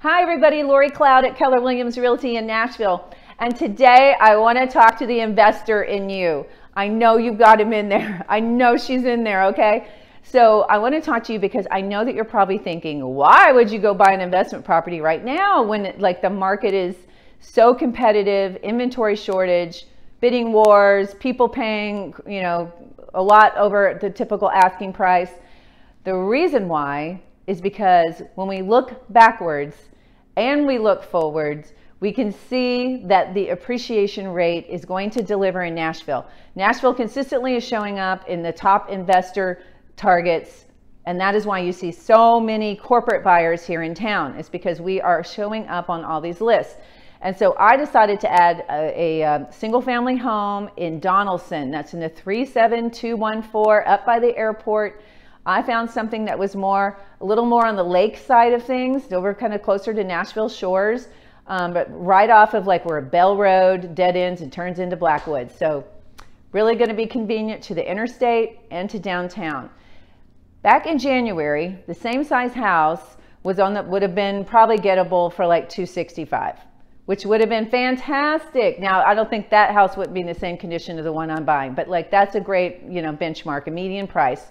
Hi, everybody. Lori Cloud at Keller Williams Realty in Nashville. And today I want to talk to the investor in you. I know you've got him in there. I know she's in there, okay? So I want to talk to you because I know that you're probably thinking, why would you go buy an investment property right now when like the market is so competitive, inventory shortage, bidding wars, people paying, you know, a lot over the typical asking price. The reason why is because when we look backwards and we look forwards, we can see that the appreciation rate is going to deliver in Nashville. Nashville consistently is showing up in the top investor targets. And that is why you see so many corporate buyers here in town. It's because we are showing up on all these lists. And so I decided to add a, a, a um, single family home in Donaldson. That's in the 37214 up by the airport. I found something that was more, a little more on the lake side of things, over kind of closer to Nashville shores, um, but right off of like where Bell Road dead ends and turns into Blackwood. So really going to be convenient to the interstate and to downtown. Back in January, the same size house was on the, would have been probably gettable for like 265 which would have been fantastic. Now, I don't think that house would be in the same condition as the one I'm buying, but like that's a great, you know, benchmark, a median price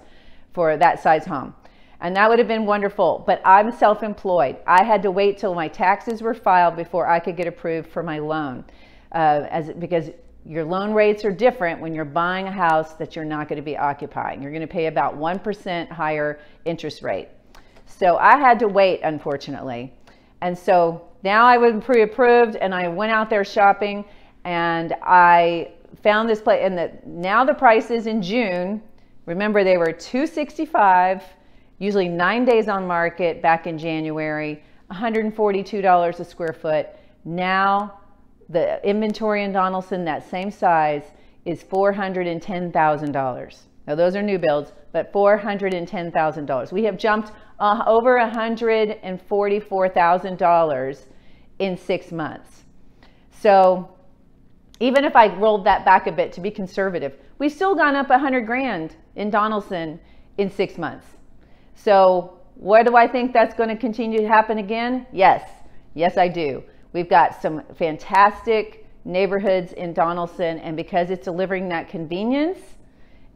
for that size home. And that would have been wonderful, but I'm self-employed. I had to wait till my taxes were filed before I could get approved for my loan uh, as, because your loan rates are different when you're buying a house that you're not going to be occupying. You're going to pay about 1% higher interest rate. So I had to wait, unfortunately. And so now I was pre-approved and I went out there shopping and I found this place and the, now the prices in June Remember, they were 265, usually nine days on market back in January, $142 a square foot. Now the inventory in Donaldson, that same size, is $410,000. Now those are new builds, but $410,000. We have jumped uh, over $144,000 in six months. So even if I rolled that back a bit to be conservative, we've still gone up 100 grand in Donaldson in six months. So, where do I think that's going to continue to happen again? Yes, yes, I do. We've got some fantastic neighborhoods in Donaldson, and because it's delivering that convenience,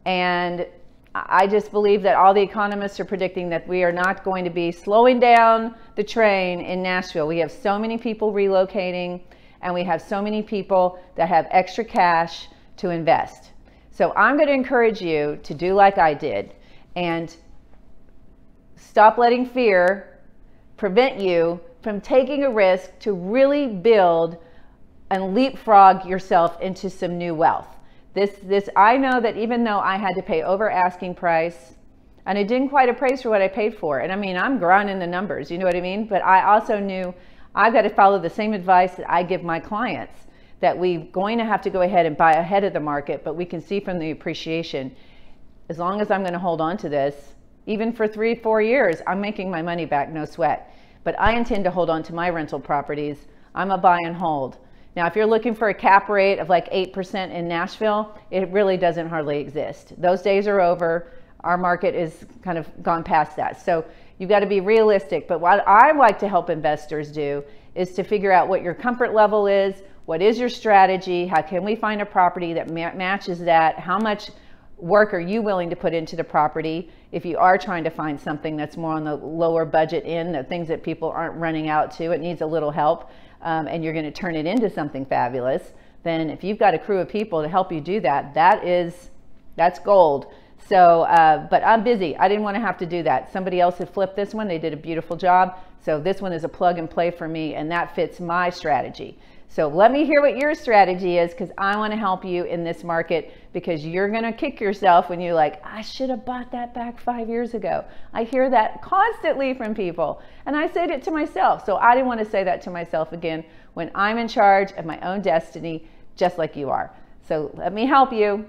and I just believe that all the economists are predicting that we are not going to be slowing down the train in Nashville. We have so many people relocating and we have so many people that have extra cash to invest. So I'm going to encourage you to do like I did and stop letting fear prevent you from taking a risk to really build and leapfrog yourself into some new wealth. This, this, I know that even though I had to pay over asking price and I didn't quite appraise for what I paid for, and I mean, I'm grinding the numbers, you know what I mean? But I also knew I've got to follow the same advice that I give my clients that we're going to have to go ahead and buy ahead of the market, but we can see from the appreciation, as long as I'm going to hold on to this, even for three, four years, I'm making my money back, no sweat. But I intend to hold on to my rental properties. I'm a buy and hold. Now, if you're looking for a cap rate of like 8% in Nashville, it really doesn't hardly exist. Those days are over. Our market is kind of gone past that. So You've got to be realistic. But what I like to help investors do is to figure out what your comfort level is, what is your strategy, how can we find a property that ma- matches that, how much work are you willing to put into the property if you are trying to find something that's more on the lower budget end, the things that people aren't running out to, it needs a little help, um, and you're going to turn it into something fabulous, then if you've got a crew of people to help you do that, that is that's gold. So, uh, but I'm busy. I didn't want to have to do that. Somebody else had flipped this one. They did a beautiful job. So this one is a plug and play for me and that fits my strategy. So let me hear what your strategy is because I want to help you in this market because you're going to kick yourself when you're like, I should have bought that back five years ago. I hear that constantly from people. And I said it to myself. So I didn't want to say that to myself again when I'm in charge of my own destiny, just like you are. So let me help you.